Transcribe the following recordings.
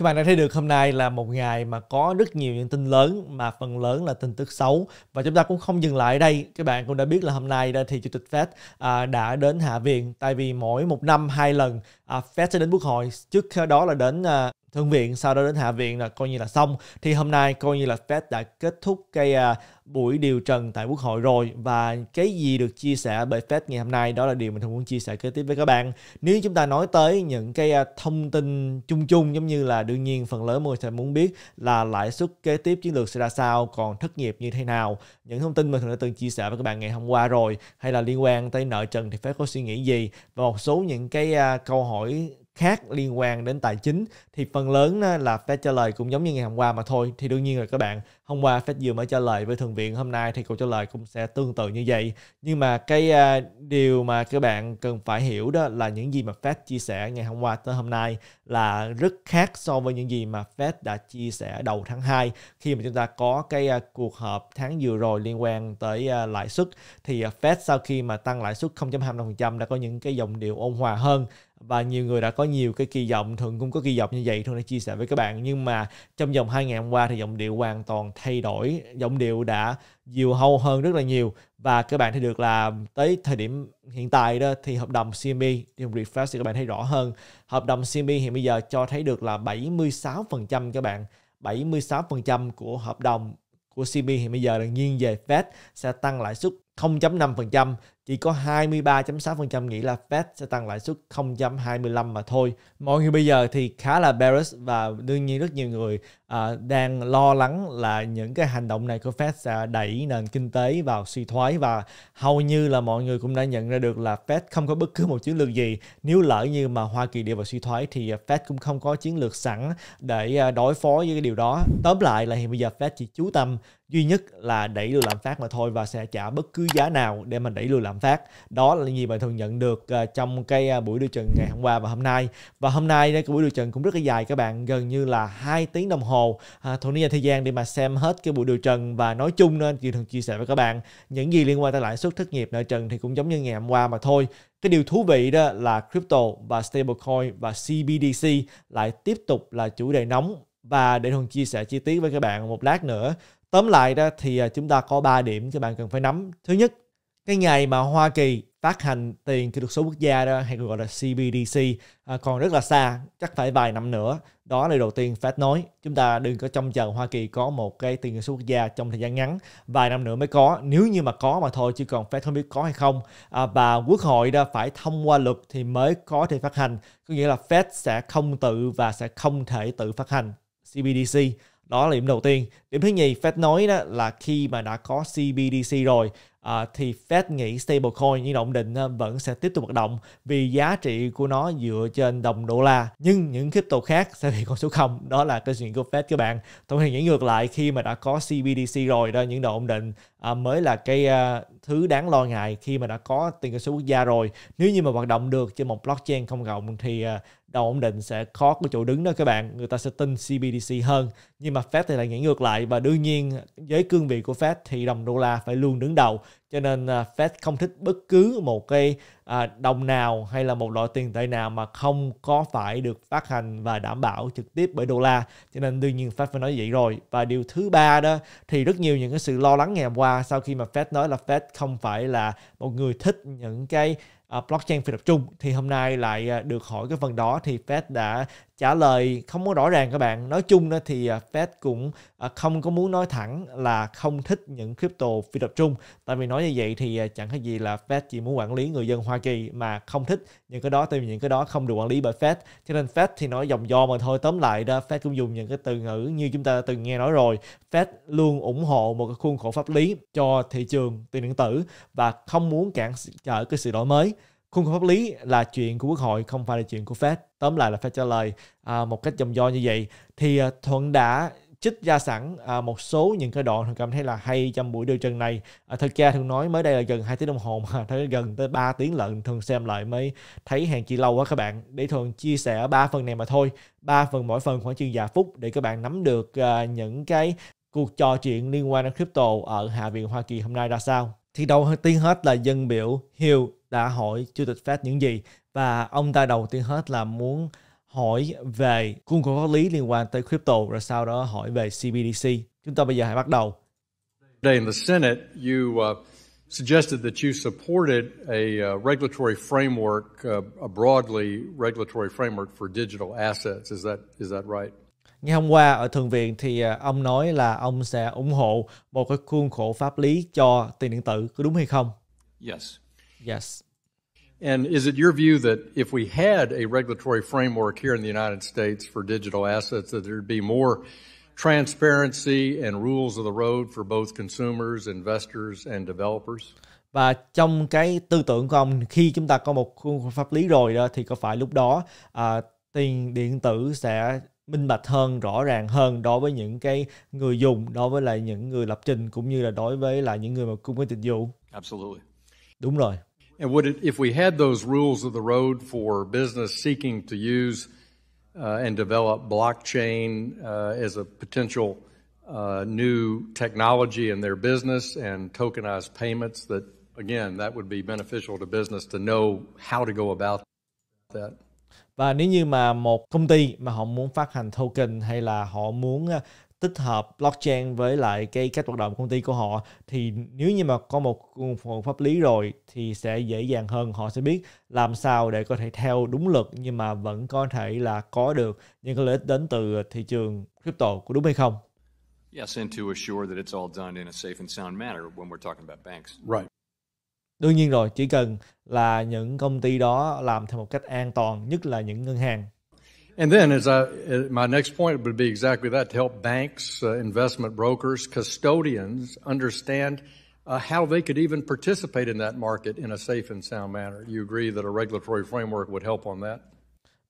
Các bạn đã thấy được hôm nay là một ngày mà có rất nhiều những tin lớn mà phần lớn là tin tức xấu và chúng ta cũng không dừng lại ở đây. Các bạn cũng đã biết là hôm nay thì Chủ tịch Fed à, đã đến Hạ viện tại vì mỗi một năm hai lần à, Fed sẽ đến Quốc hội trước đó là đến à, thượng viện sau đó đến hạ viện là coi như là xong thì hôm nay coi như là Fed đã kết thúc cái uh, buổi điều trần tại quốc hội rồi và cái gì được chia sẻ bởi Fed ngày hôm nay đó là điều mình không muốn chia sẻ kế tiếp với các bạn nếu chúng ta nói tới những cái uh, thông tin chung chung giống như là đương nhiên phần lớn mọi người sẽ muốn biết là lãi suất kế tiếp chiến lược sẽ ra sao còn thất nghiệp như thế nào những thông tin mình đã từng chia sẻ với các bạn ngày hôm qua rồi hay là liên quan tới nợ trần thì Fed có suy nghĩ gì và một số những cái uh, câu hỏi khác liên quan đến tài chính thì phần lớn là Fed trả lời cũng giống như ngày hôm qua mà thôi thì đương nhiên là các bạn hôm qua Fed vừa mới trả lời với thường viện hôm nay thì câu trả lời cũng sẽ tương tự như vậy nhưng mà cái uh, điều mà các bạn cần phải hiểu đó là những gì mà Fed chia sẻ ngày hôm qua tới hôm nay là rất khác so với những gì mà Fed đã chia sẻ đầu tháng 2 khi mà chúng ta có cái uh, cuộc họp tháng vừa rồi liên quan tới uh, lãi suất thì uh, Fed sau khi mà tăng lãi suất 0.25% đã có những cái dòng điều ôn hòa hơn và nhiều người đã có nhiều cái kỳ vọng thường cũng có kỳ vọng như vậy thường đã chia sẻ với các bạn nhưng mà trong vòng hai ngày hôm qua thì giọng điệu hoàn toàn thay đổi giọng điệu đã nhiều hâu hơn rất là nhiều và các bạn thấy được là tới thời điểm hiện tại đó thì hợp đồng CMB e thì refresh thì các bạn thấy rõ hơn hợp đồng CMB e hiện bây giờ cho thấy được là 76% các bạn 76% của hợp đồng của CME hiện bây giờ là nghiêng về Fed sẽ tăng lãi suất 0.5% chỉ có 23.6% nghĩ là Fed sẽ tăng lãi suất 0.25 mà thôi mọi người bây giờ thì khá là bearish và đương nhiên rất nhiều người à, đang lo lắng là những cái hành động này của Fed sẽ đẩy nền kinh tế vào suy thoái và hầu như là mọi người cũng đã nhận ra được là Fed không có bất cứ một chiến lược gì nếu lỡ như mà Hoa Kỳ đi vào suy thoái thì Fed cũng không có chiến lược sẵn để à, đối phó với cái điều đó tóm lại là hiện bây giờ Fed chỉ chú tâm duy nhất là đẩy lùi lạm phát mà thôi và sẽ trả bất cứ giá nào để mà đẩy lùi lạm phát đó là gì bạn thường nhận được à, trong cái à, buổi điều trần ngày hôm qua và hôm nay và và hôm nay cái buổi điều trần cũng rất là dài các bạn gần như là hai tiếng đồng hồ à, thuận dành thời gian để mà xem hết cái buổi điều trần và nói chung nên chị thường chia sẻ với các bạn những gì liên quan tới lãi suất thất nghiệp nợ trần thì cũng giống như ngày hôm qua mà thôi cái điều thú vị đó là crypto và stablecoin và CBDC lại tiếp tục là chủ đề nóng và để Thuần chia sẻ chi tiết với các bạn một lát nữa. Tóm lại đó thì à, chúng ta có 3 điểm các bạn cần phải nắm. Thứ nhất, cái ngày mà Hoa Kỳ phát hành tiền kỹ thuật số quốc gia đó hay gọi là CBDC à, còn rất là xa chắc phải vài năm nữa đó là điều đầu tiên Fed nói chúng ta đừng có trông chờ Hoa Kỳ có một cái tiền kỹ thuật số quốc gia trong thời gian ngắn vài năm nữa mới có nếu như mà có mà thôi chứ còn Fed không biết có hay không à, và quốc hội đã phải thông qua luật thì mới có thể phát hành có nghĩa là Fed sẽ không tự và sẽ không thể tự phát hành CBDC đó là điểm đầu tiên điểm thứ nhì Fed nói đó là khi mà đã có CBDC rồi à, thì Fed nghĩ stablecoin như động định ờ, vẫn sẽ tiếp tục hoạt động vì giá trị của nó dựa trên đồng đô la nhưng những crypto khác sẽ bị con số không đó là cái chuyện của Fed các bạn thông thường những ngược lại khi mà đã có CBDC rồi đó những đồng định à, mới là cái à, thứ đáng lo ngại khi mà đã có tiền cơ số quốc gia rồi nếu như mà hoạt động được trên một blockchain không cộng thì à, đầu ổn định sẽ khó có chỗ đứng đó các bạn người ta sẽ tin CBDC hơn nhưng mà Fed thì lại nghĩ ngược lại và đương nhiên với cương vị của Fed thì đồng đô la phải luôn đứng đầu cho nên à, Fed không thích bất cứ một cái à, đồng nào hay là một loại tiền tệ nào mà không có phải được phát hành và đảm bảo trực tiếp bởi đô la cho nên đương nhiên Fed phải nói vậy rồi và điều thứ ba đó thì rất nhiều những cái sự lo lắng ngày hôm qua sau khi mà Fed nói là Fed không phải là một người thích những cái Ờ, blockchain phi tập trung thì hôm nay lại ờ, được hỏi cái phần đó thì Fed đã trả lời không có rõ ràng các bạn nói chung đó thì à, Fed cũng à, không có muốn nói thẳng là không thích những crypto phi tập trung tại vì nói như vậy thì à, chẳng có gì là Fed chỉ muốn quản lý người dân Hoa Kỳ mà không thích những cái đó tại vì những cái đó không được quản lý bởi Fed cho nên Fed thì nói dòng do mà thôi tóm lại đó Fed cũng dùng những cái từ ngữ như chúng ta từng nghe nói rồi Fed luôn ủng hộ một cái khuôn khổ pháp lý cho thị trường tiền điện tử và không muốn cản trở cái sự đổi mới Khuôn khổ pháp lý là chuyện của Quốc hội, không phải là chuyện của Fed. Tóm lại là Fed trả lời à, một cách dòng do như vậy. Thì à, Thuận đã chích ra sẵn à, một số những cái đoạn Thuận cảm thấy là hay trong buổi điều trần này. À, thật ra Thuận nói mới đây là gần 2 tiếng đồng hồ mà thấy gần tới 3 tiếng lận thường xem lại mới thấy hàng chi lâu quá các bạn. Để thường chia sẻ ba phần này mà thôi. ba phần mỗi phần khoảng chừng vài phút để các bạn nắm được à, những cái cuộc trò chuyện liên quan đến crypto ở Hạ viện Hoa Kỳ hôm nay ra sao. Thì đầu tiên hết là dân biểu Hill đã hỏi chủ tịch Fed những gì và ông ta đầu tiên hết là muốn hỏi về khuôn khổ pháp lý liên quan tới crypto rồi sau đó hỏi về CBDC. Chúng ta bây giờ hãy bắt đầu. Today in the Senate, you uh, suggested that you supported a uh, regulatory framework, uh, a broadly regulatory framework for digital assets. Is that is that right? Ngày hôm qua ở Thượng viện thì ờ, ông nói là ông sẽ ủng hộ một cái khuôn khổ pháp lý cho tiền điện tử, có đúng hay không? Yes. Yes. And is it your view that if we had a regulatory framework here in the United States for digital assets, that there'd be more transparency and rules of the road for both consumers, investors and developers? Và trong cái tư tưởng của ông khi chúng ta có một khuôn pháp lý rồi đó thì có phải lúc đó à, tiền điện tử sẽ minh bạch hơn rõ ràng hơn đối với những cái người dùng đối với lại những người lập trình cũng như là đối với lại những người mà cung cấp dịch vụ absolutely đúng rồi And would it, if we had those rules of the road for business seeking to use uh, and develop blockchain uh, as a potential uh, new technology in their business and tokenized payments, that again, that would be beneficial to business to know how to go about that. Và nếu như mà một công ty mà họ muốn phát hành token hay là họ muốn tích hợp blockchain với lại cái cách hoạt động công ty của họ thì nếu như mà có một khuôn khổ pháp lý rồi thì sẽ dễ dàng hơn họ sẽ biết làm sao để có thể theo đúng luật nhưng mà vẫn có thể là có được những cái lợi ích đến từ thị trường crypto có đúng hay không? Yes, and to assure that it's all done in a safe and sound manner when we're talking about banks. Right. Đương nhiên rồi, chỉ cần là những công ty đó làm theo một cách an toàn, nhất là những ngân hàng And then, as I, my next point would be exactly that to help banks, uh, investment brokers, custodians understand uh, how they could even participate in that market in a safe and sound manner. You agree that a regulatory framework would help on that?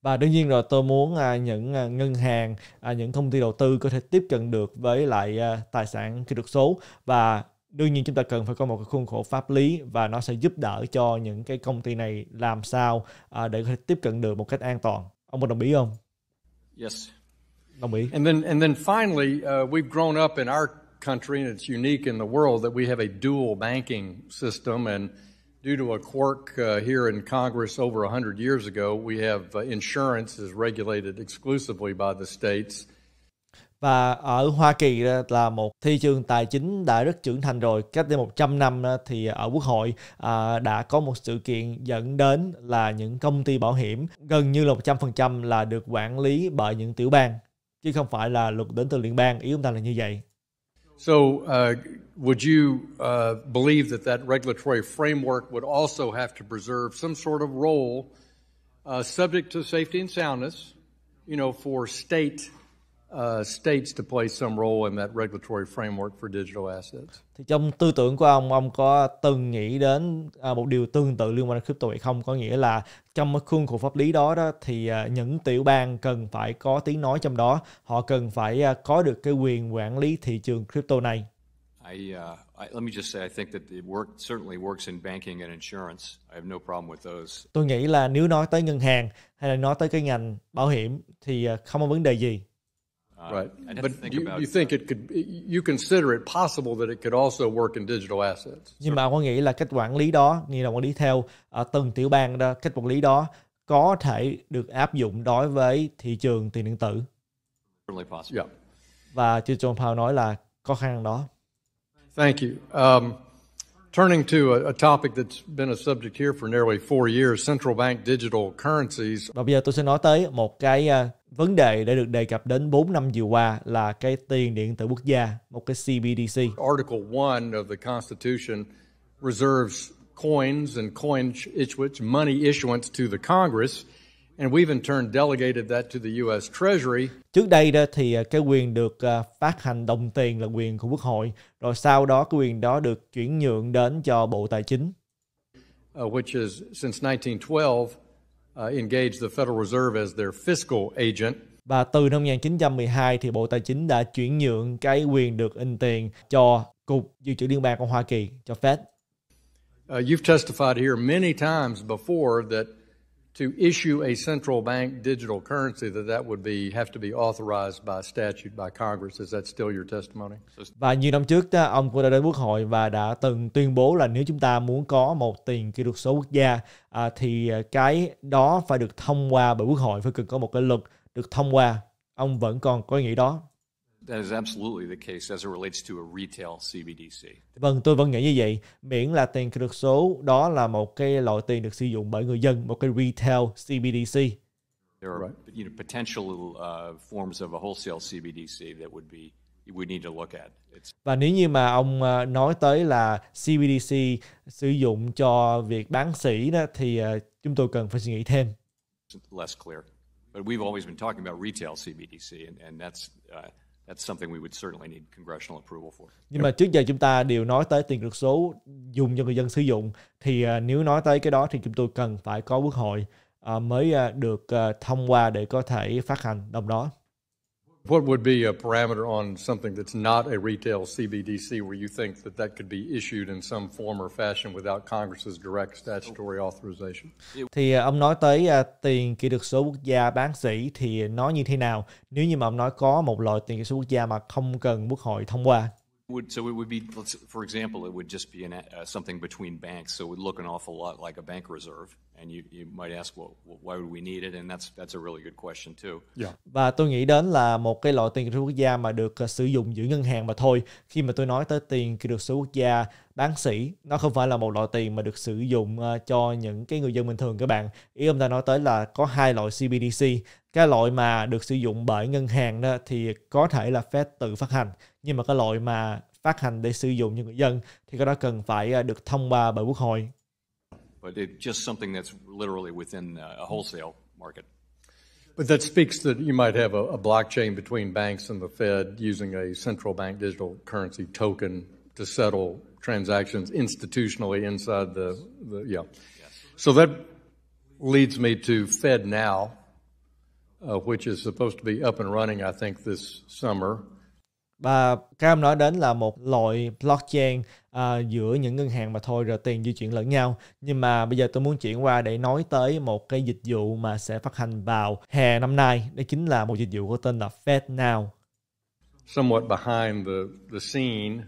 và đương nhiên rồi tôi muốn à, những à, ngân hàng à, những công ty đầu tư có thể tiếp cận được với lại tài sản kỹ thuật số và đương nhiên chúng ta cần phải có một cái khuôn khổ pháp lý và nó sẽ giúp đỡ cho những cái công ty này làm sao để có thể tiếp cận được một cách an toàn Ông có đồng ý không? Yes. Đồng ý. And then and then finally, uh, we've grown up in our country and it's unique in the world that we have a dual banking system and due to a quirk uh, here in Congress over 100 years ago, we have uh, insurance is regulated exclusively by the states và ở Hoa Kỳ là một thị trường tài chính đã rất trưởng thành rồi cách đây 100 năm thì ở Quốc hội à, đã có một sự kiện dẫn đến là những công ty bảo hiểm gần như là 100% là được quản lý bởi những tiểu bang chứ không phải là luật đến từ liên bang ý chúng ta là như vậy So uh, would you uh, believe that that regulatory framework would also have to preserve some sort of role uh, subject to safety and soundness you know for state Uh, states to play some role in that regulatory framework for digital assets. Thì trong tư tưởng của ông, ông có từng nghĩ đến à, một điều tương tự liên quan đến crypto hay không? Có nghĩa là trong khuôn khổ pháp lý đó, đó thì à, những tiểu bang cần phải có tiếng nói trong đó, họ cần phải à, có được cái quyền quản lý thị trường crypto này. I, uh, I, let me just say, I think that it work, certainly works in banking and insurance. I have no problem with those. Tôi nghĩ là nếu nói tới ngân hàng hay là nói tới cái ngành bảo hiểm thì không có vấn đề gì. Um, right. But do you, you think it could you consider it possible that it could also work in digital assets? Nhưng mà có nghĩ là cách quản lý đó, như là quản lý theo uh, từng tiểu bang đó, cách quản lý đó có thể được áp dụng đối với thị trường tiền điện tử. Yeah. Và Chư John Powell nói là có khả năng đó. Thank you. Um, turning to a, a topic that's been a subject here for nearly four years, central bank digital currencies. Và bây giờ tôi sẽ nói tới một cái uh, vấn đề đã được đề cập đến 4 năm vừa qua là cái tiền điện tử quốc gia, một cái CBDC. Article 1 of the Constitution reserves coins and coin issuance, money issuance to the Congress. And we've in turn delegated that to the US Treasury. Trước đây đó thì à, cái quyền được à, phát hành đồng tiền là quyền của Quốc hội, rồi sau đó cái quyền đó được chuyển nhượng đến cho Bộ Tài chính. Uh, which is since 1912 Uh, engage the Federal Reserve as their fiscal agent. Và từ năm 1912 thì Bộ Tài chính đã chuyển nhượng cái quyền được in tiền cho Cục Dự trữ Liên bang của Hoa Kỳ, cho Fed. Uh, you've testified here many times before that to issue a central bank digital currency that that would be have to be authorized by statute by Congress. Is that still your testimony? Và như năm trước ông cũng đã đến quốc hội và đã từng tuyên bố là nếu chúng ta muốn có một tiền kỹ thuật số quốc gia à, thì à, cái đó phải được thông qua bởi quốc hội phải cần có một cái luật được thông qua. Ông vẫn còn có ý nghĩ đó That is absolutely the case as it relates to a retail CBDC. Vâng, tôi vẫn nghĩ như vậy. Miễn là tiền kỹ thuật số đó là một cái loại tiền được sử dụng bởi người dân, một cái retail CBDC. There are right. you know, potential uh, forms of a wholesale CBDC that would be we need to look at. It's... Và nếu như mà ông ờ, nói tới là CBDC sử dụng cho việc bán sỉ đó thì ờ, chúng tôi cần phải suy nghĩ thêm. Less clear. But we've always been talking about retail CBDC and, and that's uh, nhưng mà trước giờ chúng ta đều nói tới tiền được số dùng cho người dân sử dụng thì à, nếu nói tới cái đó thì chúng tôi cần phải có quốc hội à, mới à, được thông qua để có thể phát hành đồng đó. what would be a parameter on something that's not a retail CBDC where you think that that could be issued in some form or fashion without Congress's direct statutory authorization? Thì ông nói tới uh, tiền kỹ thuật số quốc gia bán sỉ thì nói như thế nào nếu như mà ông nói có một loại tiền kỹ thuật số quốc gia mà không cần quốc hội thông qua? would so it would be let's for example it would just be an, uh, something between banks so it would look an awful lot like a bank reserve and you, you might ask well why would we need it and that's that's a really good question too. Yeah. Và tôi nghĩ đến là một cái loại tiền kỹ thuật quốc gia mà được uh, sử dụng giữa ngân hàng mà thôi. Khi mà tôi nói tới tiền kỹ thuật số quốc gia bán sĩ nó không phải là một loại tiền mà được sử dụng uh, cho những cái người dân bình thường các bạn. Ý ông ta nói tới là có hai loại CBDC cái loại mà được sử dụng bởi ngân hàng đó thì có thể là phép tự phát hành nhưng mà cái loại mà phát hành để sử dụng cho người dân thì cái đó cần phải ờ, được thông qua bởi quốc hội. But it's just something that's literally within uh, a wholesale market. But that speaks that you might have a, a blockchain between banks and the Fed using a central bank digital currency token to settle transactions institutionally inside the, the yeah. So that leads me to Fed Now, uh, which is supposed to be up and running, I think, this summer. Và Cam nói đến là một loại blockchain uh, giữa những ngân hàng mà thôi rồi tiền di chuyển lẫn nhau. Nhưng mà bây giờ tôi muốn chuyển qua để nói tới một cái dịch vụ mà sẽ phát hành vào hè năm nay. Đó chính là một dịch vụ có tên là FedNow. Somewhat behind the, the scene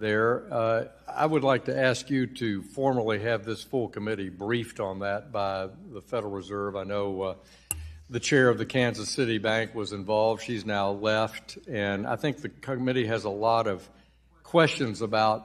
there, uh, I would like to ask you to formally have this full committee briefed on that by the Federal Reserve. I know uh, the chair of the Kansas City Bank was involved. She's now left. And I think the committee has a lot of questions about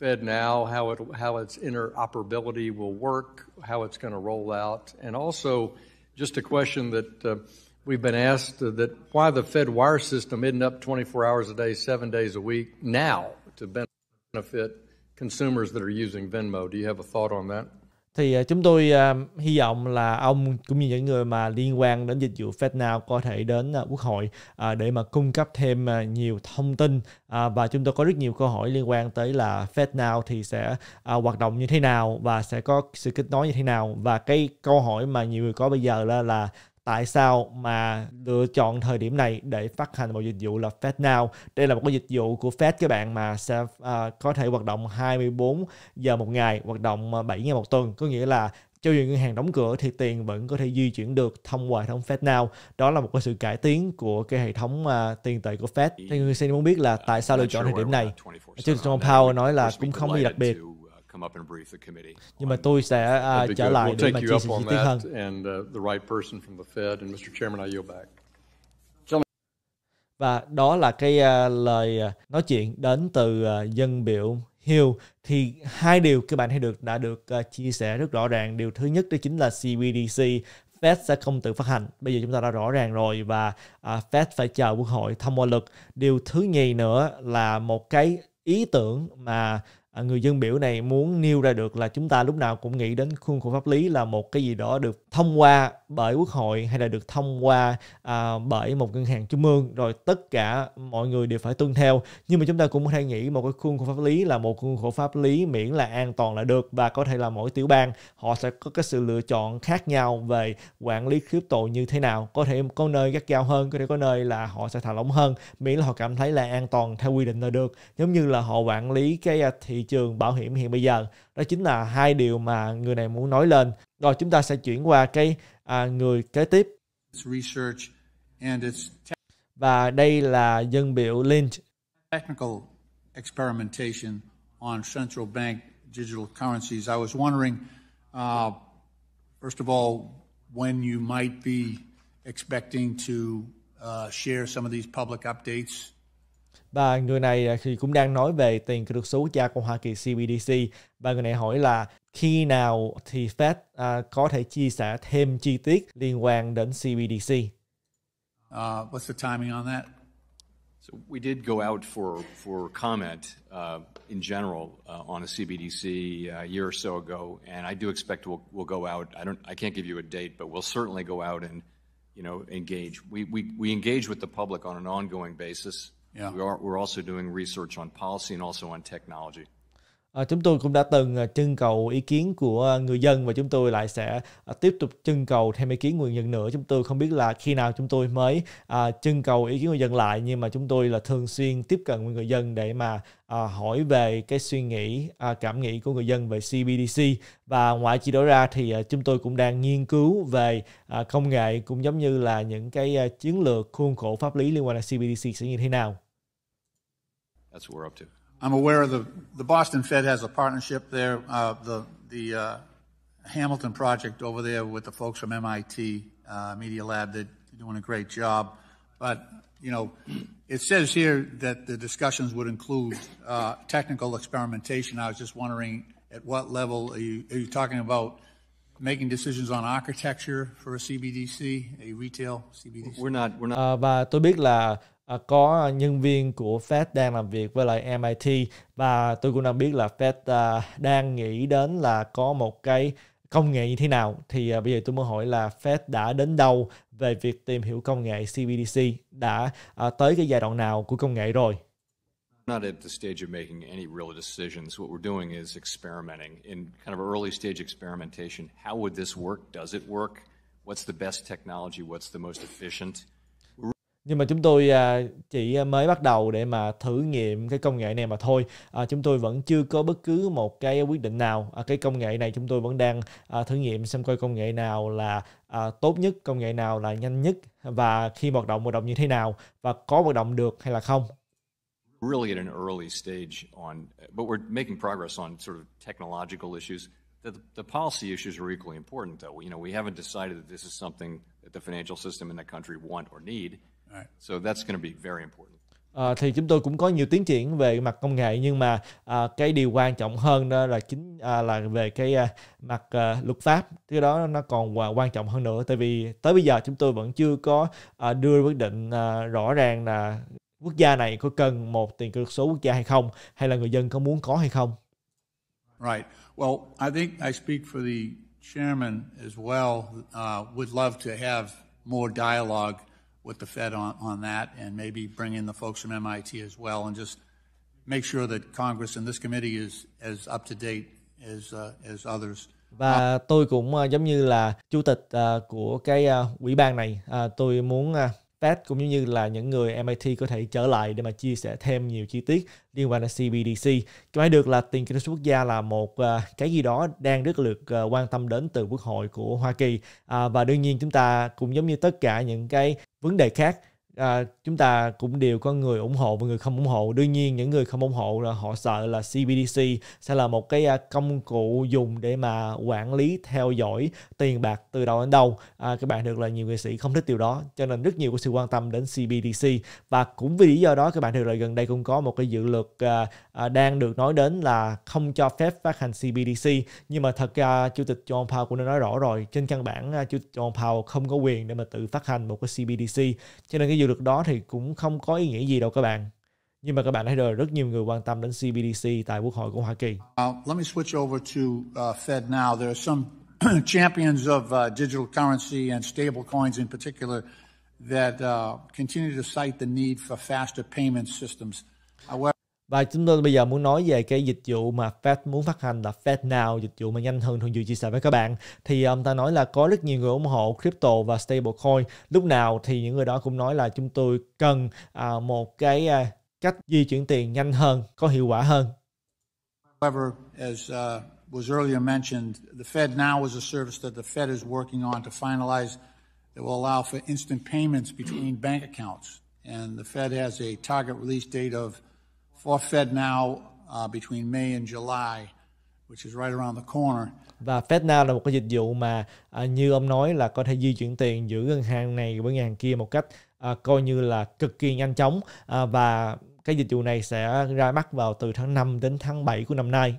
Fed now, how, it, how its interoperability will work, how it's going to roll out, and also just a question that uh, we've been asked uh, that why the Fed wire system isn't up 24 hours a day, seven days a week now to benefit consumers that are using Venmo. Do you have a thought on that? thì à, chúng tôi à, hy vọng là ông cũng như những người mà liên quan đến dịch vụ FedNow có thể đến à, quốc hội để mà cung cấp thêm nhiều thông tin và chúng tôi có rất nhiều câu hỏi liên quan tới là FedNow thì sẽ hoạt động như thế nào và sẽ có sự kết nối như thế nào và cái câu hỏi mà nhiều người có bây giờ là là tại sao mà lựa chọn thời điểm này để phát hành một dịch vụ là Fed Now? Đây là một cái dịch vụ của Fed các bạn mà sẽ uh, có thể hoạt động 24 giờ một ngày, hoạt động 7 à, ngày một tuần, có nghĩa là cho dù ngân hàng đóng cửa thì tiền vẫn có thể di chuyển được thông qua hệ thống Fed Now. Đó là một cái sự cải tiến của cái hệ thống uh, tiền tệ của Fed. Thì người xin muốn biết là tại sao lựa chọn thời điểm này. Chứ John Powell nói là cũng không gì đặc biệt nhưng mà tôi sẽ uh, trở lại để mà chia sẻ chi tiết hơn. Uh, và đó là cái uh, lời à, nói chuyện đến từ uh, dân biểu Hill thì hai điều các bạn thấy được đã được uh, chia sẻ rất rõ ràng. Điều thứ nhất đó chính là CBDC Fed sẽ không tự phát hành. Bây giờ chúng ta đã rõ ràng rồi và à, Fed phải chờ quốc hội thông qua luật. Điều thứ nhì nữa là một cái ý tưởng mà À, người dân biểu này muốn nêu ra được là chúng ta lúc nào cũng nghĩ đến khuôn khổ pháp lý là một cái gì đó được thông qua bởi quốc hội hay là được thông qua à, bởi một ngân hàng trung ương rồi tất cả mọi người đều phải tuân theo nhưng mà chúng ta cũng có thể nghĩ một cái khuôn khổ pháp lý là một khuôn khổ pháp lý miễn là an toàn là được và có thể là mỗi tiểu bang họ sẽ có cái sự lựa chọn khác nhau về quản lý crypto như thế nào có thể có nơi gắt gao hơn có thể có nơi là họ sẽ thả lỏng hơn miễn là họ cảm thấy là an toàn theo quy định là được giống như là họ quản lý cái à, thị trường bảo hiểm hiện bây giờ đó chính là hai điều mà người này muốn nói lên rồi chúng ta sẽ chuyển qua cái à, người kế tiếp và đây là dân biểu Lynch technical experimentation on central bank digital currencies I was wondering uh, first of all when you might be expecting to uh, share some of these public updates và người này à, thì cũng đang nói về tiền kỹ thuật số quốc gia của Hoa Kỳ CBDC và người này hỏi là khi nào thì Fed uh, có thể chia sẻ thêm chi tiết liên quan đến CBDC? Uh, what's the timing on that? So we did go out for for comment uh, in general uh, on a CBDC uh, a year or so ago, and I do expect we'll we'll go out. I don't I can't give you a date, but we'll certainly go out and you know engage. We we we engage with the public on an ongoing basis. Yeah. We are, we're also doing research on policy and also on technology. À, chúng tôi cũng đã từng à, trưng cầu ý kiến của à, người dân và chúng tôi lại sẽ à, tiếp tục trưng cầu thêm ý kiến người dân nữa. Chúng tôi không biết là khi nào chúng tôi mới à, trưng cầu ý kiến người dân lại nhưng mà chúng tôi là thường xuyên tiếp cận với người dân để mà à, hỏi về cái suy nghĩ, à, cảm nghĩ của người dân về CBDC và ngoại chỉ đó ra thì à, chúng tôi cũng đang nghiên cứu về à, công nghệ cũng giống như là những cái à, chiến lược khuôn khổ pháp lý liên quan đến CBDC sẽ như thế nào. That's what we're up to. I'm aware of the, the Boston Fed has a partnership there. Uh, the the uh, Hamilton project over there with the folks from MIT uh, Media Lab, they're doing a great job. But, you know, it says here that the discussions would include uh, technical experimentation. I was just wondering at what level are you, are you talking about making decisions on architecture for a CBDC, a retail CBDC? We're not. We're not. Uh, và tôi biết là Ờ, có ờ, nhân viên của Fed đang làm việc với lại MIT và tôi cũng đang biết là Fed ờ, đang nghĩ đến là có một cái công nghệ như thế nào thì bây giờ tôi muốn hỏi là Fed đã đến đâu về việc tìm hiểu công nghệ CBDC đã tới cái giai đoạn nào của công nghệ rồi not at the stage of making any real decisions. What we're doing is experimenting in kind of early stage experimentation. How would this work? Does it work? What's the best technology? What's the most efficient? nhưng mà chúng tôi à, chỉ à, mới bắt đầu để mà thử nghiệm cái công nghệ này mà thôi à, chúng tôi vẫn chưa có bất cứ một cái quyết định nào cái công nghệ này chúng tôi vẫn đang thử nghiệm xem coi công nghệ nào là tốt nhất công nghệ nào là nhanh nhất và khi hoạt động hoạt động như thế nào và có hoạt động được hay là không really at an early stage on but we're making progress on sort of technological issues the, the policy issues are equally important though you know we haven't decided that this is something that the financial system in the country want or need So that's going to be very important. À, thì chúng tôi cũng có nhiều tiến triển về mặt công nghệ nhưng mà à, cái điều quan trọng hơn đó là chính à, là về cái à, mặt à, luật pháp cái đó nó còn à, quan trọng hơn nữa tại vì tới bây giờ chúng tôi vẫn chưa có à, đưa quyết định à, rõ ràng là quốc gia này có cần một tiền kỷ luật số quốc gia hay không hay là người dân có muốn có hay không Right. Well, I think I speak for the chairman as well. Uh, would love to have more dialogue with the Fed on, on that and maybe bring in the folks from MIT as well and just make sure that Congress and this committee is as up to date as, uh, as others. Và tôi cũng uh, giống như là chủ tịch uh, của cái ủy uh, ban này, uh, tôi muốn uh, Fed cũng như là những người MIT có thể trở lại để mà chia sẻ thêm nhiều chi tiết liên quan đến CBDC. Nói được là tiền kỹ thuật quốc gia là một cái gì đó đang rất được quan tâm đến từ Quốc hội của Hoa Kỳ à, và đương nhiên chúng ta cũng giống như tất cả những cái vấn đề khác à, chúng ta cũng đều có người ủng hộ và người không ủng hộ đương nhiên những người không ủng hộ là họ sợ là CBDC sẽ là một cái à, công cụ dùng để mà quản lý theo dõi tiền bạc từ đầu đến đầu à, các bạn được là nhiều nghệ sĩ không thích điều đó cho nên rất nhiều sự quan tâm đến CBDC và cũng vì lý do đó các bạn được là gần đây cũng có một cái dự luật à, à, đang được nói đến là không cho phép phát hành CBDC nhưng mà thật ra chủ tịch John Powell cũng đã nói rõ rồi trên căn bản à, chủ tịch John Powell không có quyền để mà tự phát hành một cái CBDC cho nên cái vô được đó thì cũng không có ý nghĩa gì đâu các bạn. Nhưng mà các bạn thấy rồi, rất nhiều người quan tâm đến CBDC tại Quốc hội của Hoa Kỳ. Uh, let me switch over to uh, Fed now. There are some champions of uh, digital currency and stable coins in particular that uh, continue to cite the need for faster payment systems và chúng tôi bây giờ muốn nói về cái dịch vụ mà Fed muốn phát hành là Fed Now dịch vụ mà nhanh hơn thường dự chia sẻ với các bạn thì ông ờ, ta nói là có rất nhiều người ủng hộ crypto và stablecoin lúc nào thì những người đó cũng nói là chúng tôi cần à, một cái à, cách di chuyển tiền nhanh hơn có hiệu quả hơn. However, as uh, was earlier mentioned, the Fed Now is a service that the Fed is working on to finalize that will allow for instant payments between bank accounts, and the Fed has a target release date of và FedNow là một cái dịch vụ mà à, như ông nói là có thể di chuyển tiền giữa ngân hàng này với ngân hàng kia một cách à, coi như là cực kỳ nhanh chóng à, và cái dịch vụ này sẽ ra mắt vào từ tháng 5 đến tháng 7 của năm nay.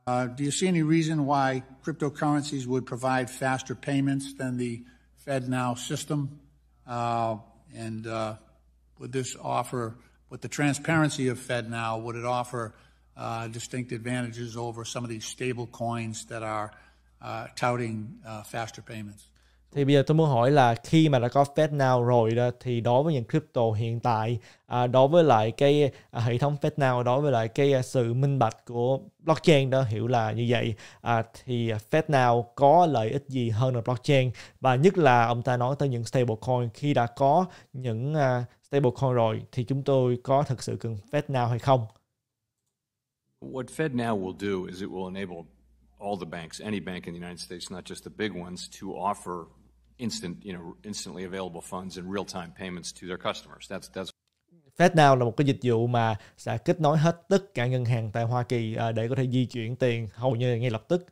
Uh, do you see any reason why cryptocurrencies would provide faster payments than the FedNow system? Uh, and uh, would this offer With the transparency of FedNow, would it offer uh, distinct advantages over some of these stable coins that are uh, touting uh, faster payments? Thì bây giờ tôi muốn hỏi là khi mà đã có FedNow rồi đó thì đối với những crypto hiện tại à, đối với lại cái à, hệ thống FedNow đối với lại cái à, sự minh bạch của blockchain đó hiểu là như vậy à, thì FedNow có lợi ích gì hơn là blockchain và nhất là ông ta nói tới những stablecoin khi đã có những stablecoin rồi thì chúng tôi có thực sự cần Fed FedNow hay không? What Now will do is it will enable all the banks, any bank in the United States, not just the big ones, to offer instant, you know, instantly available funds and real-time payments to their customers. That's that's FedNow là một cái dịch vụ mà sẽ kết nối hết tất cả ngân hàng tại Hoa Kỳ à, để có thể di chuyển tiền hầu như ngay lập tức.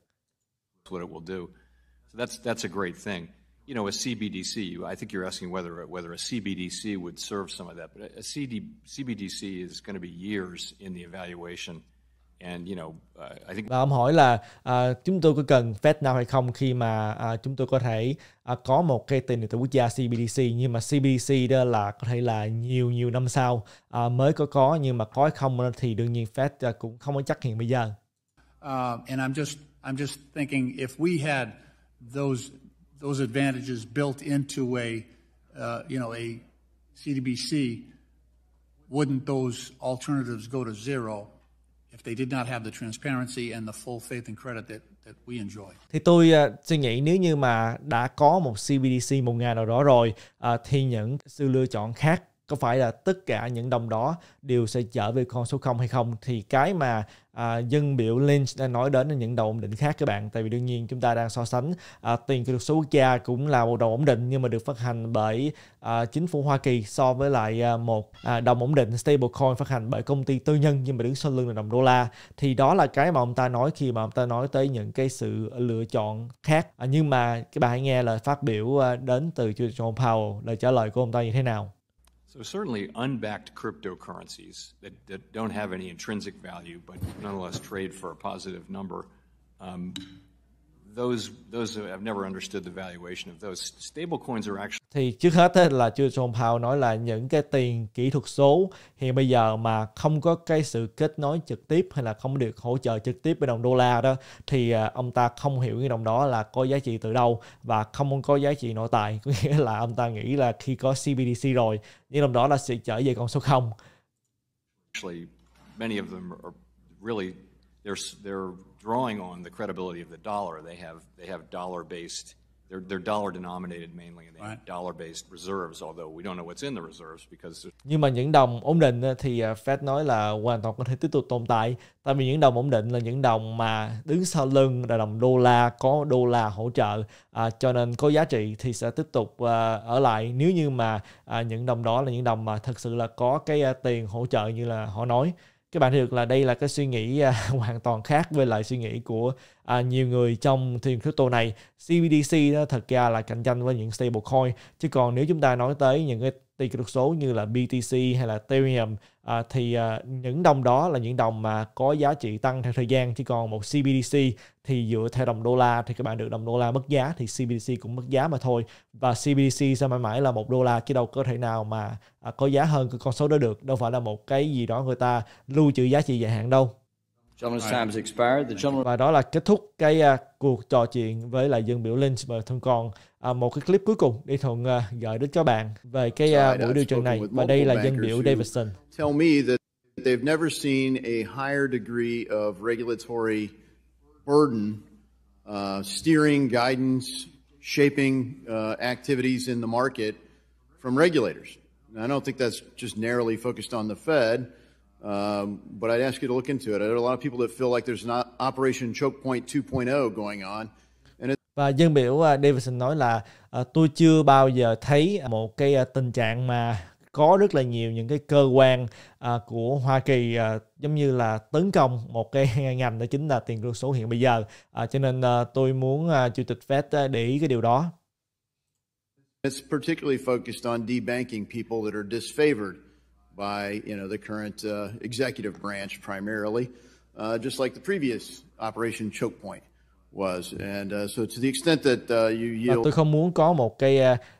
what it will do. So that's that's a great thing you know, a CBDC, I think you're asking whether, whether a CBDC would serve some of that, but a CD, CBDC is going to be years in the evaluation. And, you know, uh, I think... Và ông hỏi là uh, chúng tôi có cần FedNow hay không khi mà uh, chúng tôi có thể uh, có một cái tiền từ quốc gia CBDC nhưng mà CBDC đó là có thể là nhiều nhiều năm sau uh, mới có có nhưng mà có hay không thì đương nhiên Fed uh, cũng không có chắc hiện bây giờ. Uh, and I'm just I'm just thinking if we had those those advantages built into a, uh, you know, a CDBC, wouldn't those alternatives go to zero if they did not have the transparency and the full faith and credit that that we enjoy? Thì tôi uh, suy nghĩ nếu như mà đã có một CBDC một ngày nào đó rồi uh, thì những sự lựa chọn khác có phải là tất cả những đồng đó đều sẽ trở về con số 0 hay không thì cái mà à, dân biểu Lynch đang nói đến là những đồng ổn định khác các bạn tại vì đương nhiên chúng ta đang so sánh à, tiền kỷ lục số quốc gia cũng là một đồng ổn định nhưng mà được phát hành bởi à, chính phủ Hoa Kỳ so với lại à, một à, đồng ổn định stablecoin phát hành bởi công ty tư nhân nhưng mà đứng sau lưng là đồng đô la thì đó là cái mà ông ta nói khi mà ông ta nói tới những cái sự lựa chọn khác à, nhưng mà các bạn hãy nghe lời phát biểu à, đến từ John Powell lời trả lời của ông ta như thế nào So certainly unbacked cryptocurrencies that, that don't have any intrinsic value but nonetheless trade for a positive number um, those those I've never understood the valuation of those. Stablecoins are actually thì trước hết là chưa John Powell nói là những cái tiền kỹ thuật số hiện bây giờ mà không có cái sự kết nối trực tiếp hay là không được hỗ trợ trực tiếp với đồng đô la đó thì à, ông ta không hiểu cái đồng đó là có giá trị từ đâu và không có giá trị nội tại có nghĩa là ông ta nghĩ là khi có CBDC rồi nhưng đồng đó là sẽ trở về con số không. Actually, many of them are really they're they're drawing on the credibility of the dollar. They have they have dollar based. They're, they're dollar denominated mainly and they right. have dollar based reserves although we don't know what's in the reserves because nhưng mà những đồng ổn định ờ, thì ờ, Fed nói là hoàn toàn có thể tiếp tục tồn tại tại vì những đồng ổn định là những đồng mà đứng sau lưng là đồng đô la có đô la hỗ trợ à, cho nên có giá trị thì sẽ tiếp tục à, ở lại nếu như mà à, những đồng đó là những đồng mà thực sự là có cái à, tiền hỗ trợ như là họ nói các bạn thấy được là đây là cái suy nghĩ uh, hoàn toàn khác với lại suy nghĩ của uh, nhiều người trong thị trường crypto này CBDC đó thật ra là cạnh tranh với những stablecoin chứ còn nếu chúng ta nói tới những cái tiền kỹ thuật số như là BTC hay là Ethereum à, thì à, những đồng đó là những đồng mà có giá trị tăng theo thời gian chỉ còn một CBDC thì dựa theo đồng đô la thì các bạn được đồng đô la mất giá thì CBDC cũng mất giá mà thôi và CBDC sẽ mãi mãi là một đô la chứ đâu có thể nào mà à, có giá hơn cái con số đó được đâu phải là một cái gì đó người ta lưu trữ giá trị dài hạn đâu và đó là kết thúc cái uh, cuộc trò chuyện với lại dân biểu Lynch và thông con À, một cái clip cuối cùng đi thuận uh, gửi đến cho bạn về cái uh, buổi điều trần này và đây là dân biểu Davidson. Tell me that they've never seen a higher degree of regulatory burden uh, steering, guidance, shaping uh, activities in the market from regulators. And I don't think that's just narrowly focused on the Fed. Um, but I'd ask you to look into it. There are a lot of people that feel like there's an Operation Choke Point 2.0 going on. và dân biểu à, Davidson nói là à, tôi chưa bao giờ thấy một cái à, tình trạng mà có rất là nhiều những cái cơ quan của Hoa Kỳ giống như là tấn công một cái ngành đó chính là tiền số hiện bây giờ cho nên tôi muốn chủ tịch Fed để ý cái điều đó. It's particularly focused on debanking people that are disfavored by you know the current uh, executive branch primarily, uh, just like the previous Operation Choke Point. was. And uh, so to the extent that uh, you yield...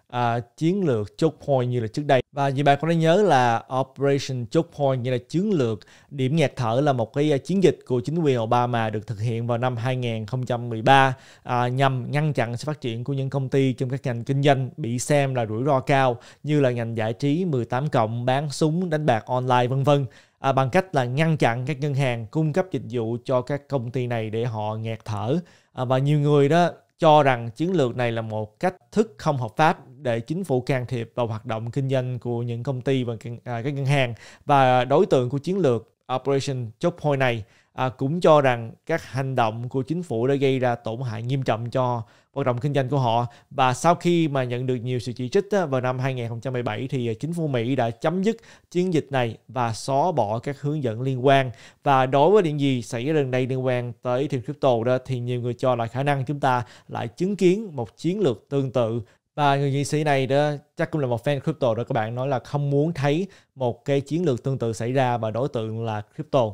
à, chiến lược chốt point như là trước đây và như bạn có nhớ là Operation chốt point như là chiến lược điểm nghẹt thở là một cái à, chiến dịch của chính quyền Obama được thực hiện vào năm 2013 à, nhằm ngăn chặn sự phát triển của những công ty trong các ngành kinh doanh bị xem là rủi ro cao như là ngành giải trí 18 cộng bán súng đánh bạc online vân vân à, bằng cách là ngăn chặn các ngân hàng cung cấp dịch vụ cho các công ty này để họ nghẹt thở à, và nhiều người đó cho rằng chiến lược này là một cách thức không hợp pháp để chính phủ can thiệp vào hoạt động kinh doanh của những công ty và à, các ngân hàng và đối tượng của chiến lược Operation Chokepoint này à, cũng cho rằng các hành động của chính phủ đã gây ra tổn hại nghiêm trọng cho hoạt động kinh doanh của họ và sau khi mà nhận được nhiều sự chỉ trích vào năm 2017 thì à, chính phủ Mỹ đã chấm dứt chiến dịch này và xóa bỏ các hướng dẫn liên quan và đối với những gì xảy ra gần đây liên quan tới thị trường crypto đó thì nhiều người cho là khả năng chúng ta lại chứng kiến một chiến lược tương tự và người nghị sĩ này đó chắc cũng là một fan crypto đó các bạn nói là không muốn thấy một cái chiến lược tương tự xảy ra và đối tượng là crypto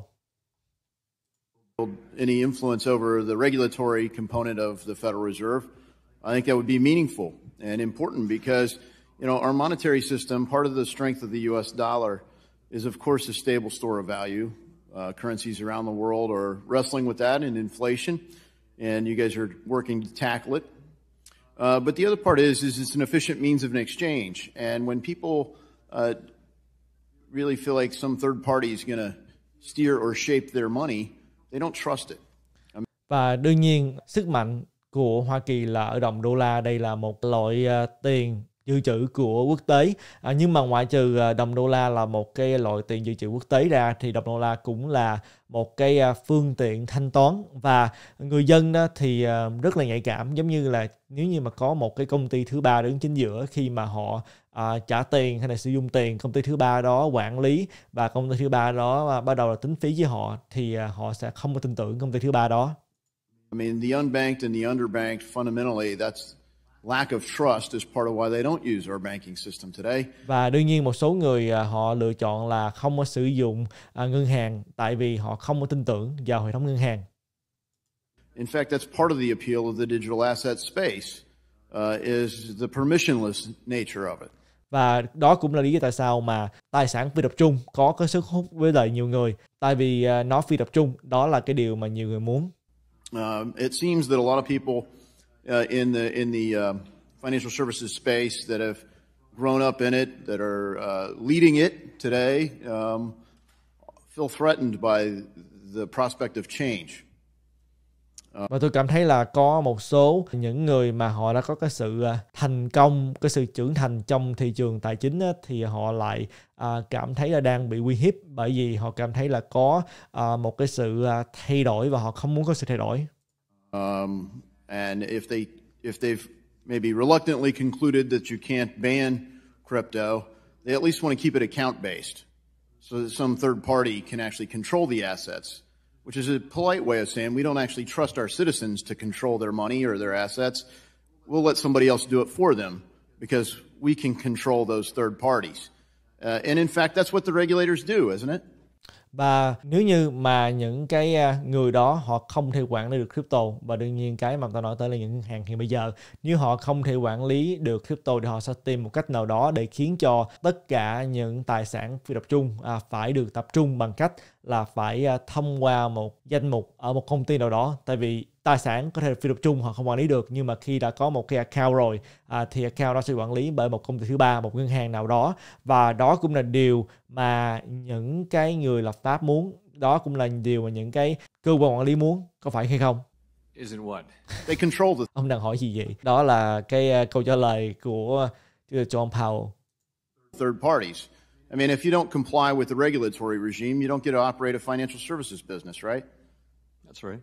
any influence over the regulatory component of the Federal Reserve, I think that would be meaningful and important because you know our monetary system, part of the strength of the U.S. dollar, is of course a stable store of value. Uh, currencies around the world are wrestling with that and inflation, and you guys are working to tackle it. Uh, but the other part is, is it's an efficient means of an exchange, and when people uh, really feel like some third party is going to steer or shape their money, Và đương nhiên, sức mạnh của Hoa Kỳ là ở đồng đô la. Đây là một loại uh, tiền dự trữ của quốc tế à, nhưng mà ngoại trừ à, đồng đô la là một cái loại tiền dự trữ quốc tế ra thì đồng đô la cũng là một cái à, phương tiện thanh toán và người dân đó thì rất là nhạy cảm giống như là nếu như mà có một cái công ty thứ ba đứng chính giữa khi mà họ uh, trả tiền hay là sử dụng tiền công ty thứ ba đó quản lý và công ty thứ ba đó uh, bắt đầu là tính phí với họ thì uh, họ sẽ không có tin tưởng công ty thứ ba đó. I mean the unbanked and the underbanked fundamentally that's lack of trust is part of why they don't use our banking system today. Và đương nhiên một số người họ lựa chọn là không có sử dụng ngân hàng tại vì họ không có tin tưởng vào hệ thống ngân hàng. In fact, that's part of the appeal of the digital asset space uh, is the permissionless nature of it và đó cũng là lý do tại sao mà tài sản phi tập trung có cái sức hút với lại nhiều người tại vì à, nó phi tập trung đó là cái điều mà nhiều người muốn um, it seems that a lot of people uh, in the in the uh, financial services space that have grown up in it, that are uh, leading it today, um, feel threatened by the prospect of change. Ờ. và tôi cảm thấy là có một số những người mà họ đã có cái sự à, thành công cái sự trưởng thành trong thị trường tài chính á, thì họ lại à, cảm thấy là đang bị uy hiếp bởi vì họ cảm thấy là có à, một cái sự à, thay đổi và họ không muốn có sự thay đổi um, and if they if they've maybe reluctantly concluded that you can't ban crypto they at least want to keep it account based so that some third party can actually control the assets which is a polite way of saying we don't actually trust our citizens to control their money or their assets. We'll let somebody else do it for them because we can control those third parties. Uh, and in fact, that's what the regulators do, isn't it? và nếu như mà những cái à, người đó họ không thể quản lý được crypto và đương nhiên cái mà tôi nói tới là những ngân hàng hiện bây giờ nếu họ không thể quản lý được crypto thì họ sẽ tìm một cách nào đó để khiến cho tất cả những tài sản phi tập trung à, phải được tập trung bằng cách là phải à, thông qua một danh mục ở một công ty nào đó tại vì tài sản có thể phi tập trung hoặc không quản lý được nhưng mà khi đã có một cái account rồi à, thì account đó sẽ quản lý bởi một công ty thứ ba một ngân hàng nào đó và đó cũng là điều mà những cái người lập pháp muốn đó cũng là điều mà những cái cơ quan quản lý muốn có phải hay không They control the ông đang hỏi gì vậy đó là cái à, câu trả lời của à, John Powell third parties I mean, if you don't comply with the regulatory regime, you don't get to operate a financial services business, right? That's right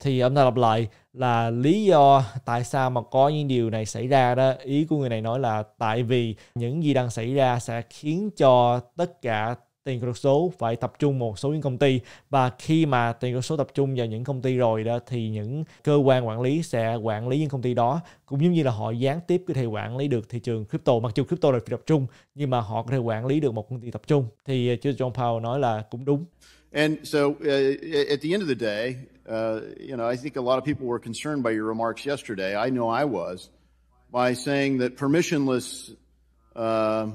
thì ông ta lặp lại là lý do tại sao mà có những điều này xảy ra đó ý của người này nói là tại vì những gì đang xảy ra sẽ khiến cho tất cả tiền kỹ thuật số phải tập trung một số những công ty và khi mà tiền kỹ thuật số tập trung vào những công ty rồi đó thì những cơ quan quản lý sẽ quản lý những công ty đó cũng giống như là họ gián tiếp có thể quản lý được thị trường crypto mặc dù crypto là tập trung nhưng mà họ có thể quản lý được một công ty tập trung thì ờ, John Powell nói là cũng đúng And so uh, at the end of the day, uh, you know, I think a lot of people were concerned by your remarks yesterday. I know I was by saying that permissionless uh,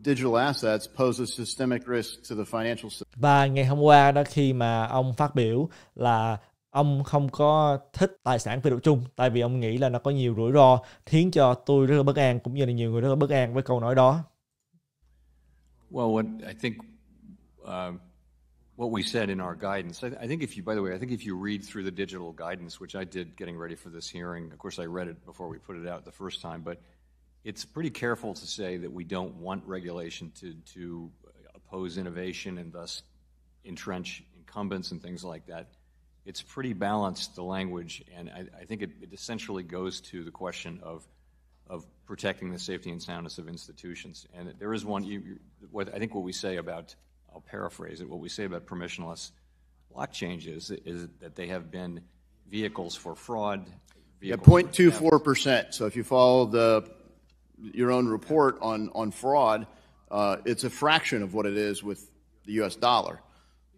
digital assets pose a systemic risk to the financial system. Và ngày hôm qua đó khi mà ông phát biểu là ông không có thích tài sản phi tập trung tại vì ông nghĩ là nó có nhiều rủi ro khiến cho tôi rất là bất an cũng như là nhiều người rất là bất an với câu nói đó. Well, what I think uh, what we said in our guidance. I, I think if you, by the way, I think if you read through the digital guidance, which I did getting ready for this hearing, of course I read it before we put it out the first time, but it's pretty careful to say that we don't want regulation to, to oppose innovation and thus entrench incumbents and things like that. It's pretty balanced, the language, and I, I think it, it essentially goes to the question of of protecting the safety and soundness of institutions. And there is one, you, you, what, I think what we say about paraphrase it, what we say about permissionless block changes is that they have been vehicles for fraud. Vehicles yeah, 0.24%. So if you follow the, your own report on, on fraud, uh, it's a fraction of what it is with the US dollar.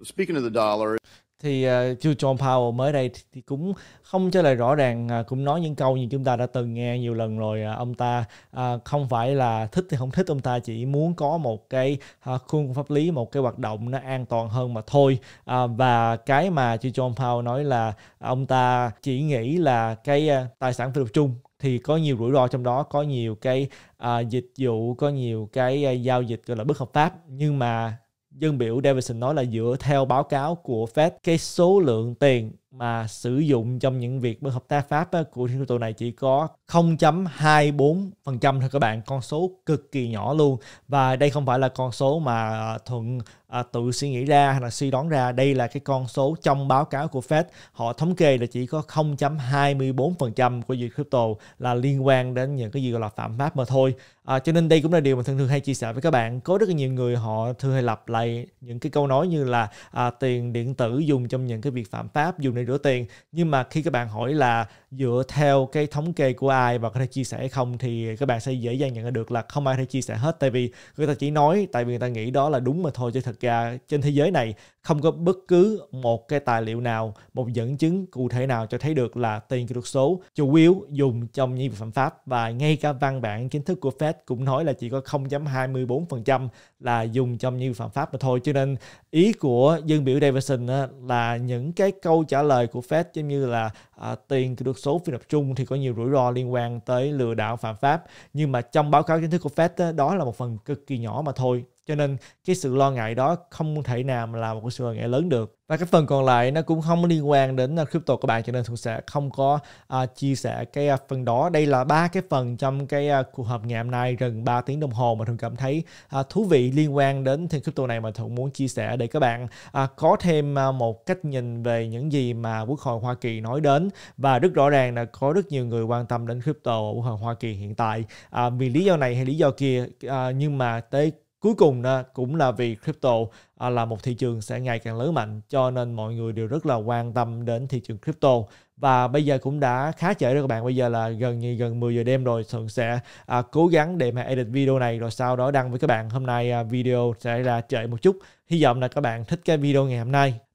Speaking of the dollar, thì uh, ờ, chú John Powell mới đây thì cũng không trả lời rõ ràng uh, cũng nói những câu như chúng ta đã từng nghe nhiều lần rồi uh, ông ta uh, không phải là thích thì không thích ông ta chỉ muốn có một cái uh, khuôn pháp lý một cái hoạt động nó an toàn hơn mà thôi uh, và cái mà chú John Powell nói là ông ta chỉ nghĩ là cái uh, tài sản phi tập trung thì có nhiều rủi ro trong đó có nhiều cái uh, dịch vụ có nhiều cái uh, giao dịch gọi là bất hợp pháp nhưng mà dân biểu Davidson nói là dựa theo báo cáo của Fed cái số lượng tiền mà sử dụng trong những việc bất hợp tác Pháp của thiên tụ này chỉ có 0.24% thôi các bạn con số cực kỳ nhỏ luôn và đây không phải là con số mà Thuận à, tự suy nghĩ ra hay là suy đoán ra đây là cái con số trong báo cáo của Fed họ thống kê là chỉ có 0.24% của dự crypto là liên quan đến những cái gì gọi là phạm pháp mà thôi à, cho nên đây cũng là điều mà thường thường hay chia sẻ với các bạn có rất là nhiều người họ thường hay lặp lại những cái câu nói như là à, tiền điện tử dùng trong những cái việc phạm pháp dùng để rửa tiền nhưng mà khi các bạn hỏi là dựa theo cái thống kê của ai và có thể chia sẻ hay không thì các bạn sẽ dễ dàng nhận được là không ai thể chia sẻ hết tại vì người ta chỉ nói tại vì người ta nghĩ đó là đúng mà thôi chứ thật ra trên thế giới này không có bất cứ một cái tài liệu nào, một dẫn chứng cụ thể nào cho thấy được là tiền kỹ thuật số chủ yếu dùng trong những vi phạm pháp và ngay cả văn bản kiến thức của Fed cũng nói là chỉ có 0.24% là dùng trong những vi phạm pháp mà thôi. Cho nên ý của dân biểu Davidson là những cái câu trả lời của Fed giống như là à, tiền kỹ thuật số phi tập trung thì có nhiều rủi ro liên quan tới lừa đảo phạm pháp nhưng mà trong báo cáo kiến thức của Fed đó là một phần cực kỳ nhỏ mà thôi cho nên cái sự lo ngại đó không thể nào mà là một cái sự lo ngại lớn được và cái phần còn lại nó cũng không liên quan đến à, crypto của bạn cho nên thuận sẽ không có uh, chia sẻ cái uh, phần đó đây là ba cái phần trong cái uh, cuộc họp ngày hôm nay gần 3 tiếng đồng hồ mà thuận cảm thấy uh, thú vị liên quan đến thiên crypto này mà thuận muốn chia sẻ để các bạn uh, có thêm uh, một cách nhìn về những gì mà quốc hội hoa kỳ nói đến và rất rõ ràng là có rất nhiều người quan tâm đến crypto ở quốc hội hoa kỳ hiện tại uh, vì lý do này hay lý do kia uh, nhưng mà tới cuối cùng cũng là vì crypto à, là một thị trường sẽ ngày càng lớn mạnh cho nên mọi người đều rất là quan tâm đến thị trường crypto và bây giờ cũng đã khá trễ rồi các bạn bây giờ là gần gần 10 giờ đêm rồi thường sẽ à, cố gắng để mà edit video này rồi sau đó đăng với các bạn hôm nay à, video sẽ là trễ một chút hy vọng là các bạn thích cái video ngày hôm nay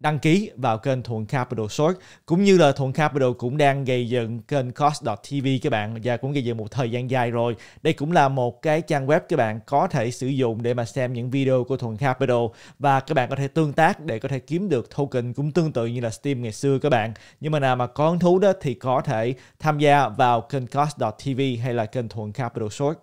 đăng ký vào kênh Thuận Capital Short cũng như là Thuận Capital cũng đang gây dựng kênh Cost.tv các bạn và cũng gây dựng một thời gian dài rồi. Đây cũng là một cái trang web các bạn có thể sử dụng để mà xem những video của Thuận Capital và các bạn có thể tương tác để có thể kiếm được token cũng tương tự như là Steam ngày xưa các bạn. Nhưng mà nào mà có hứng thú đó thì có thể tham gia vào kênh Cost.tv hay là kênh Thuận Capital Short.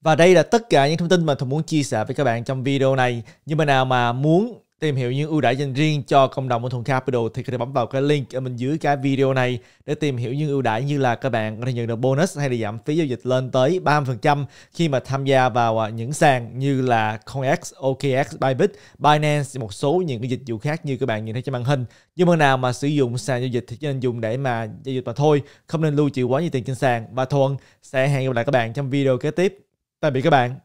Và đây là tất cả những thông tin mà Thuận muốn chia sẻ với các bạn trong video này. Nhưng mà nào mà muốn tìm hiểu những ưu đãi dành riêng cho cộng đồng của Thuần Capital thì có thể bấm vào cái link ở bên dưới cái video này để tìm hiểu những ưu đãi như là các bạn có thể nhận được bonus hay là giảm phí giao dịch lên tới 30% khi mà tham gia vào à, những sàn như là CoinX, OKX, Bybit, Binance một số những cái dịch vụ khác như các bạn nhìn thấy trên màn hình. Nhưng mà nào mà sử dụng sàn giao dịch thì chỉ nên dùng để mà giao dịch mà thôi, không nên lưu trữ quá nhiều tiền trên sàn. Và Thuần sẽ hẹn gặp lại các bạn trong video kế tiếp. Tạm biệt các bạn.